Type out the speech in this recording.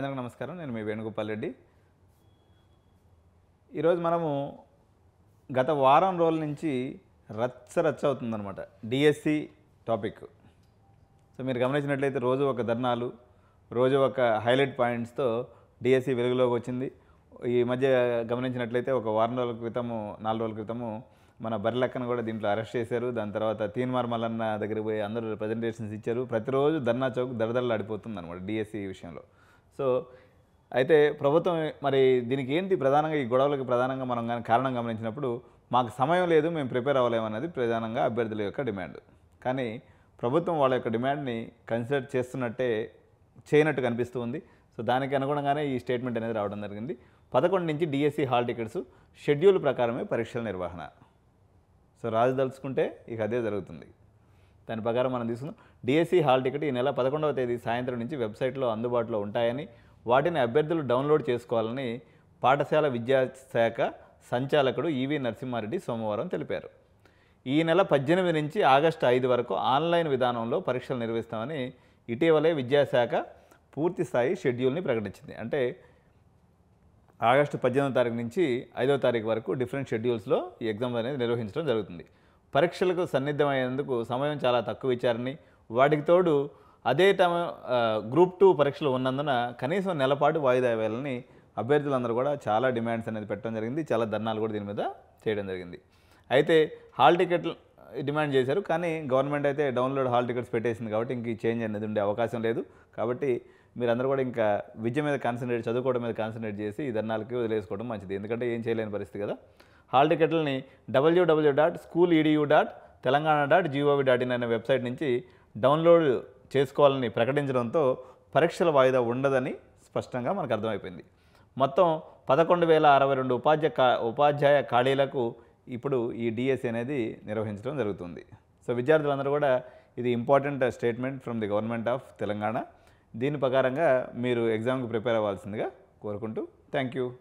అందరికి నమస్కారం నేను మీ వేణుగోపాల్ రెడ్డి ఈరోజు మనము గత వారం రోజుల నుంచి రచ్చ రచ్చ అవుతుందన్నమాట డిఎస్సి టాపిక్ సో మీరు గమనించినట్లయితే రోజు ఒక ధర్నాలు రోజు ఒక హైలైట్ పాయింట్స్తో డిఎస్సి వెలుగులోకి వచ్చింది ఈ మధ్య గమనించినట్లయితే ఒక వారం రోజుల క్రితము నాలుగు రోజుల క్రితము మన బరిలక్కను కూడా దీంట్లో అరెస్ట్ చేశారు దాని తర్వాత తీన్మార్ మల్లన్న దగ్గరికి పోయి అందరూ ప్రజెంటేషన్స్ ఇచ్చారు ప్రతిరోజు ధర్నా చౌక్ దడదడలు అడిపోతుంది అనమాట డిఎస్సి విషయంలో సో అయితే ప్రభుత్వం మరి దీనికి ఏంటి ప్రధానంగా ఈ గొడవలకు ప్రధానంగా మనం కానీ కారణం గమనించినప్పుడు మాకు సమయం లేదు మేము ప్రిపేర్ అవ్వలేమన్నది ప్రధానంగా అభ్యర్థుల యొక్క డిమాండ్ కానీ ప్రభుత్వం వాళ్ళ యొక్క డిమాండ్ని కన్సిడర్ చేస్తున్నట్టే చేయనట్టు కనిపిస్తూ ఉంది సో దానికి అనుగుణంగానే ఈ స్టేట్మెంట్ అనేది రావడం జరిగింది పదకొండు నుంచి డిఎస్సి హాల్ టికెట్స్ షెడ్యూల్ ప్రకారమే పరీక్షల నిర్వహణ సో రాజు తలుచుకుంటే ఇక అదే జరుగుతుంది దాని ప్రకారం మనం తీసుకుందాం డిఎస్సి e హాల్ టికెట్ ఈ నెల పదకొండవ తేదీ సాయంత్రం నుంచి వెబ్సైట్లో అందుబాటులో ఉంటాయని వాటిని అభ్యర్థులు డౌన్లోడ్ చేసుకోవాలని పాఠశాల విద్యాశాఖ సంచాలకుడు ఈవి e నరసింహారెడ్డి సోమవారం తెలిపారు ఈ నెల పద్దెనిమిది నుంచి ఆగస్టు ఐదు వరకు ఆన్లైన్ విధానంలో పరీక్షలు నిర్వహిస్తామని ఇటీవలే విద్యాశాఖ పూర్తి స్థాయి షెడ్యూల్ని ప్రకటించింది అంటే ఆగస్టు పద్దెనిమిదో తారీఖు నుంచి ఐదో తారీఖు వరకు డిఫరెంట్ షెడ్యూల్స్లో ఈ ఎగ్జామ్స్ అనేది నిర్వహించడం జరుగుతుంది పరీక్షలకు సన్నిద్ధమయ్యేందుకు సమయం చాలా తక్కువ ఇచ్చారని వాటికి తోడు అదే టైం గ్రూప్ టూ పరీక్షలు ఉన్నందున కనీసం నెలపాటు వాయిదా వేయాలని అభ్యర్థులందరూ కూడా చాలా డిమాండ్స్ అనేది పెట్టడం జరిగింది చాలా ధర్నాలు కూడా దీని మీద చేయడం జరిగింది అయితే హాల్ టికెట్లు డిమాండ్ చేశారు కానీ గవర్నమెంట్ అయితే డౌన్లోడ్ హాల్ టికెట్స్ పెట్టేసింది కాబట్టి ఇంక చేంజ్ అనేది ఉండే అవకాశం లేదు కాబట్టి మీరందరూ కూడా ఇంకా విద్య మీద కాన్సన్ట్రేట్ చదువుకోవడం మీద కాన్సన్ట్రేట్ చేసి ఈ ధర్నాలకి వదిలేసుకోవడం మంచిది ఎందుకంటే ఏం చేయలేని పరిస్థితి కదా హాల్ టికెట్లని W W dot school edu e dot Telangana dot gov dot in అనే వెబ్సైట్ నుంచి డౌన్లోడ్ చేసుకోవాలని ప్రకటించడంతో పరీక్షల వాయిదా ఉండదని స్పష్టంగా మనకు అర్థమైపోయింది మొత్తం పదకొండు వేల అరవై రెండు ఉపాధ్యాయ ఉపాధ్యాయ ఖాళీలకు ఇప్పుడు ఈ డిఎస్సి e అనేది నిర్వహించడం జరుగుతుంది సో విద్యార్థులందరూ కూడా ఇది important statement from the government of Telangana దీని ప్రకారంగా మీరు ఎగ్జామ్కి ప్రిపేర్ అవ్వాల్సిందిగా కోరుకుంటూ థ్యాంక్ యూ